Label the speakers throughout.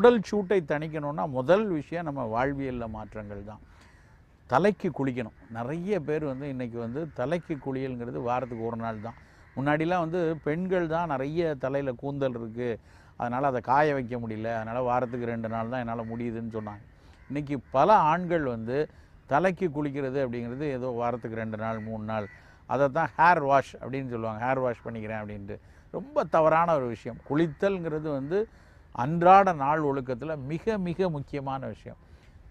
Speaker 1: உடல் சூட்டை தணிக்கணும்னா முதல் விஷயம் நம்ம வாழ்வியலில் மாற்றங்கள் தான் தலைக்கு குளிக்கணும் நிறைய பேர் வந்து இன்றைக்கி வந்து தலைக்கு குளியலுங்கிறது வாரத்துக்கு ஒரு நாள் தான் முன்னாடிலாம் வந்து பெண்கள் தான் நிறைய தலையில் கூந்தல் இருக்குது அதனால் அதை காய வைக்க முடியல அதனால் வாரத்துக்கு ரெண்டு நாள் தான் என்னால் முடியுதுன்னு சொன்னாங்க இன்றைக்கி பல ஆண்கள் வந்து தலைக்கு குளிக்கிறது அப்படிங்கிறது ஏதோ வாரத்துக்கு ரெண்டு நாள் மூணு நாள் அதை தான் ஹேர் வாஷ் அப்படின்னு சொல்லுவாங்க ஹேர் வாஷ் பண்ணிக்கிறேன் அப்படின்ட்டு ரொம்ப தவறான ஒரு விஷயம் குளித்தல்ங்கிறது வந்து அன்றாட நாள் ஒழுக்கத்தில் மிக மிக முக்கியமான விஷயம்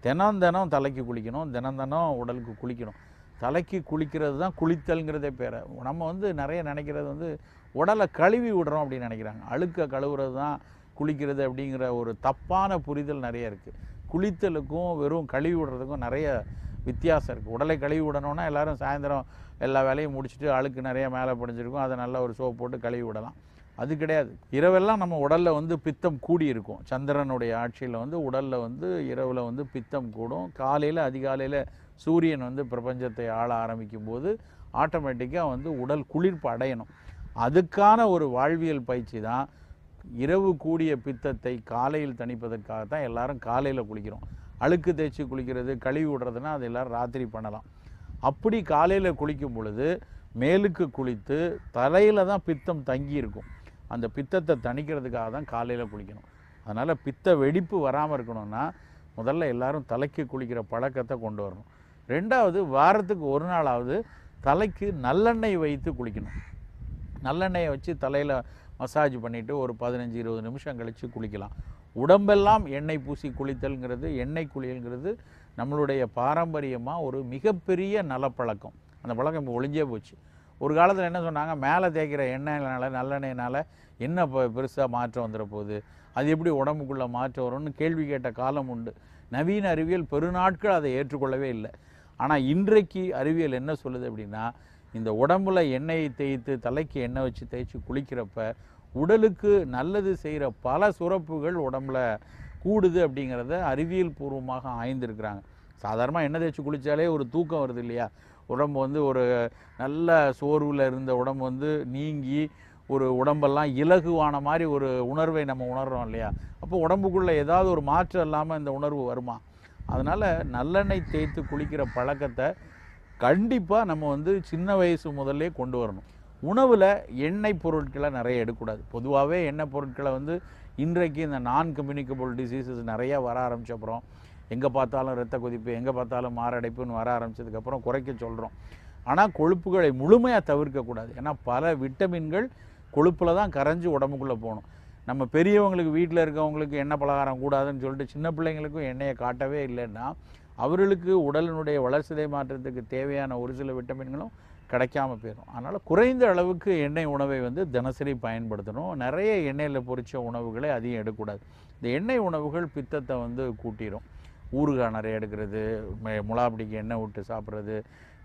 Speaker 1: தினம் தினம் தலைக்கு குளிக்கணும் தினம் தினம் உடலுக்கு குளிக்கணும் தலைக்கு குளிக்கிறது தான் குளித்தல்ங்கிறதே பேரை நம்ம வந்து நிறைய நினைக்கிறது வந்து உடலை கழுவி விடுறோம் அப்படின்னு நினைக்கிறாங்க அழுக்க கழுவுறது தான் குளிக்கிறது அப்படிங்கிற ஒரு தப்பான புரிதல் நிறைய இருக்குது குளித்தலுக்கும் வெறும் கழுவி விடுறதுக்கும் நிறைய வித்தியாசம் இருக்குது உடலை கழுவி விடணும்னா எல்லோரும் சாயந்தரம் எல்லா வேலையும் முடிச்சுட்டு அழுக்கு நிறைய மேலே படிஞ்சிருக்கும் அதை நல்லா ஒரு சோப் போட்டு கழுவி விடலாம் அது கிடையாது இரவெல்லாம் நம்ம உடலில் வந்து பித்தம் கூடி இருக்கும் சந்திரனுடைய ஆட்சியில் வந்து உடலில் வந்து இரவில் வந்து பித்தம் கூடும் காலையில் அதிகாலையில் சூரியன் வந்து பிரபஞ்சத்தை ஆள ஆரம்பிக்கும் போது ஆட்டோமேட்டிக்காக வந்து உடல் குளிர்ப்பு அடையணும் அதுக்கான ஒரு வாழ்வியல் பயிற்சி தான் இரவு கூடிய பித்தத்தை காலையில் தணிப்பதற்காக தான் எல்லாரும் காலையில் குளிக்கிறோம் அழுக்கு தேய்ச்சி குளிக்கிறது கழுவி விடுறதுன்னா அது எல்லோரும் ராத்திரி பண்ணலாம் அப்படி காலையில் குளிக்கும் பொழுது மேலுக்கு குளித்து தலையில் தான் பித்தம் தங்கி இருக்கும் அந்த பித்தத்தை தணிக்கிறதுக்காக தான் காலையில் குளிக்கணும் அதனால் பித்த வெடிப்பு வராமல் இருக்கணும்னா முதல்ல எல்லோரும் தலைக்கு குளிக்கிற பழக்கத்தை கொண்டு வரணும் ரெண்டாவது வாரத்துக்கு ஒரு நாளாவது தலைக்கு நல்லெண்ணெய் வைத்து குளிக்கணும் நல்லெண்ணெயை வச்சு தலையில் மசாஜ் பண்ணிவிட்டு ஒரு பதினஞ்சு இருபது நிமிஷம் கழித்து குளிக்கலாம் உடம்பெல்லாம் எண்ணெய் பூசி குளித்தல்ங்கிறது எண்ணெய் குளியல்ங்கிறது நம்மளுடைய பாரம்பரியமாக ஒரு மிகப்பெரிய நலப்பழக்கம் அந்த பழக்கம் இப்போ ஒளிஞ்சே போச்சு ஒரு காலத்தில் என்ன சொன்னாங்க மேலே தேய்க்கிற எண்ணெயினால நல்லெண்ணெயினால் என்ன பெருசாக மாற்றம் வந்துட போகுது அது எப்படி உடம்புக்குள்ளே மாற்றம் வரும்னு கேள்வி கேட்ட காலம் உண்டு நவீன அறிவியல் பெருநாட்கள் அதை ஏற்றுக்கொள்ளவே இல்லை ஆனால் இன்றைக்கு அறிவியல் என்ன சொல்லுது அப்படின்னா இந்த உடம்புல எண்ணெயை தேய்த்து தலைக்கு எண்ணெய் வச்சு தேய்ச்சி குளிக்கிறப்ப உடலுக்கு நல்லது செய்கிற பல சுரப்புகள் உடம்புல கூடுது அப்படிங்கிறத அறிவியல் பூர்வமாக ஆய்ந்திருக்கிறாங்க சாதாரணமாக எண்ணெய் தேய்ச்சி குளித்தாலே ஒரு தூக்கம் வருது இல்லையா உடம்பு வந்து ஒரு நல்ல சோர்வில் இருந்த உடம்பு வந்து நீங்கி ஒரு உடம்பெல்லாம் இலகுவான மாதிரி ஒரு உணர்வை நம்ம உணர்றோம் இல்லையா அப்போ உடம்புக்குள்ளே ஏதாவது ஒரு மாற்றம் இல்லாமல் இந்த உணர்வு வருமா அதனால் நல்லெண்ணெய் தேய்த்து குளிக்கிற பழக்கத்தை கண்டிப்பாக நம்ம வந்து சின்ன வயசு முதல்லே கொண்டு வரணும் உணவில் எண்ணெய் பொருட்களை நிறைய எடுக்கூடாது பொதுவாகவே எண்ணெய் பொருட்களை வந்து இன்றைக்கு இந்த நான் கம்யூனிகபிள் டிசீசஸ் நிறையா வர ஆரம்பிச்சப்புறம் எங்கே பார்த்தாலும் ரத்த கொதிப்பு எங்கே பார்த்தாலும் மாரடைப்புன்னு வர ஆரம்பித்ததுக்கப்புறம் குறைக்க சொல்கிறோம் ஆனால் கொழுப்புகளை முழுமையாக தவிர்க்கக்கூடாது ஏன்னா பல விட்டமின்கள் கொழுப்பில் தான் கரைஞ்சி உடம்புக்குள்ளே போகணும் நம்ம பெரியவங்களுக்கு வீட்டில் இருக்கவங்களுக்கு எண்ணெய் பலகாரம் கூடாதுன்னு சொல்லிட்டு சின்ன பிள்ளைங்களுக்கும் எண்ணெயை காட்டவே இல்லைன்னா அவர்களுக்கு உடலினுடைய வளர்ச்சிதை மாற்றத்துக்கு தேவையான ஒரு சில விட்டமின்களும் கிடைக்காம போயிடும் அதனால் குறைந்த அளவுக்கு எண்ணெய் உணவை வந்து தினசரி பயன்படுத்தணும் நிறைய எண்ணெயில் பொறிச்ச உணவுகளை அதிகம் எடுக்கக்கூடாது இந்த எண்ணெய் உணவுகள் பித்தத்தை வந்து கூட்டிடும் ஊறுகாய் நிறைய எடுக்கிறது முலாப்பிடிக்கு எண்ணெய் விட்டு சாப்பிட்றது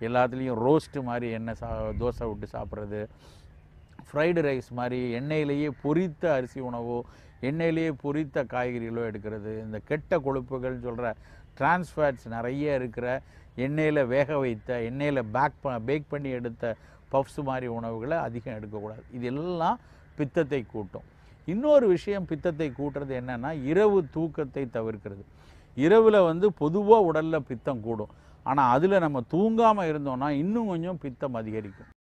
Speaker 1: எல்லாத்துலேயும் ரோஸ்ட்டு மாதிரி எண்ணெய் சா தோசை விட்டு சாப்பிட்றது ஃப்ரைடு ரைஸ் மாதிரி எண்ணெயிலேயே பொரித்த அரிசி உணவோ எண்ணெயிலேயே பொரித்த காய்கறிகளோ எடுக்கிறது இந்த கெட்ட கொழுப்புகள் சொல்கிற டிரான்ஸ்ஃபேட்ஸ் நிறைய இருக்கிற எண்ணெயில் வேக வைத்த எண்ணெயில் பேக் ப பேக் பண்ணி எடுத்த பஃப்ஸ் மாதிரி உணவுகளை அதிகம் எடுக்கக்கூடாது இது எல்லாம் பித்தத்தை கூட்டும் இன்னொரு விஷயம் பித்தத்தை கூட்டுறது என்னென்னா இரவு தூக்கத்தை தவிர்க்கிறது இரவில் வந்து பொதுவாக உடலில் பித்தம் கூடும் ஆனால் அதில் நம்ம தூங்காமல் இருந்தோம்னா இன்னும் கொஞ்சம் பித்தம் அதிகரிக்கும்